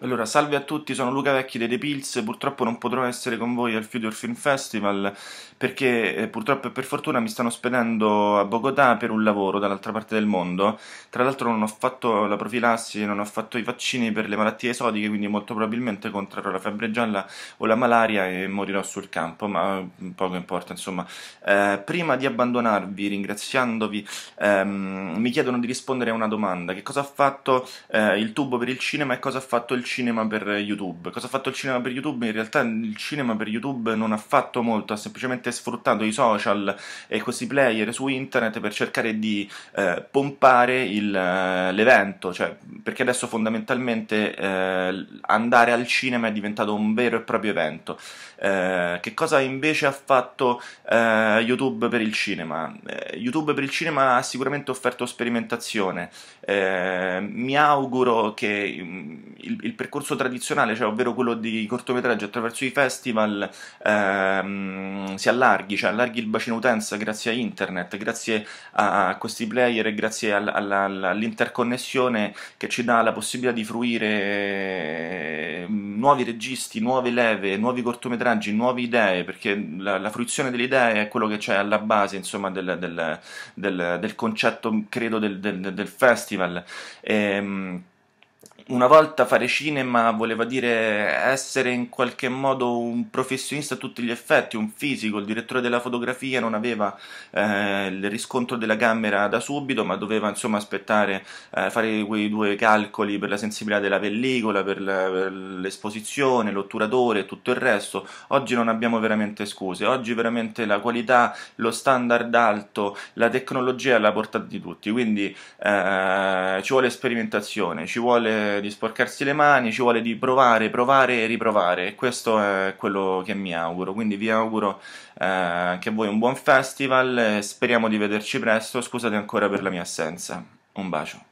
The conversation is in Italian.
Allora, salve a tutti, sono Luca Vecchi dei The Pills, purtroppo non potrò essere con voi al Future Film Festival perché eh, purtroppo e per fortuna mi stanno spedendo a Bogotà per un lavoro dall'altra parte del mondo. Tra l'altro non ho fatto la profilassi, non ho fatto i vaccini per le malattie esotiche, quindi molto probabilmente contrarrò la febbre gialla o la malaria e morirò sul campo, ma mm, poco importa, insomma. Eh, prima di abbandonarvi, ringraziandovi, ehm, mi chiedono di rispondere a una domanda. Che cosa ha fatto eh, il tubo per il cinema e cosa ha fatto il cinema per YouTube. Cosa ha fatto il cinema per YouTube? In realtà il cinema per YouTube non ha fatto molto, ha semplicemente sfruttato i social e questi player su internet per cercare di eh, pompare il, eh, l'evento, cioè, perché adesso fondamentalmente eh, andare al cinema è diventato un vero e proprio evento. Eh, che cosa invece ha fatto eh, YouTube per il cinema? Eh, YouTube per il cinema ha sicuramente offerto sperimentazione. mi auguro che mm, il, il percorso tradizionale, cioè ovvero quello di cortometraggi attraverso i festival, ehm, si allarghi, cioè allarghi il bacino utenza grazie a internet, grazie a, questi player e grazie all, all, all, all'interconnessione che ci dà la possibilità di fruire ehm, nuovi registi, nuove leve, nuovi cortometraggi, nuove idee, perché la, la fruizione delle idee è quello che c'è alla base insomma, del, del, del, del concetto, credo, del, festival. E, ehm, una volta fare cinema voleva dire essere in qualche modo un professionista a tutti gli effetti, un fisico, il direttore della fotografia non aveva eh, il riscontro della camera da subito, ma doveva insomma aspettare, eh, fare quei due calcoli per la sensibilità della pellicola, per, la, per l'esposizione, l'otturatore e tutto il resto. Oggi non abbiamo veramente scuse, oggi veramente la qualità, lo standard alto, la tecnologia è alla portata di tutti, quindi eh, ci vuole sperimentazione, ci vuole di sporcarsi le mani, ci vuole di provare, provare e riprovare e questo è quello che mi auguro, quindi vi auguro eh, anche a voi un buon festival, speriamo di vederci presto, scusate ancora per la mia assenza, un bacio.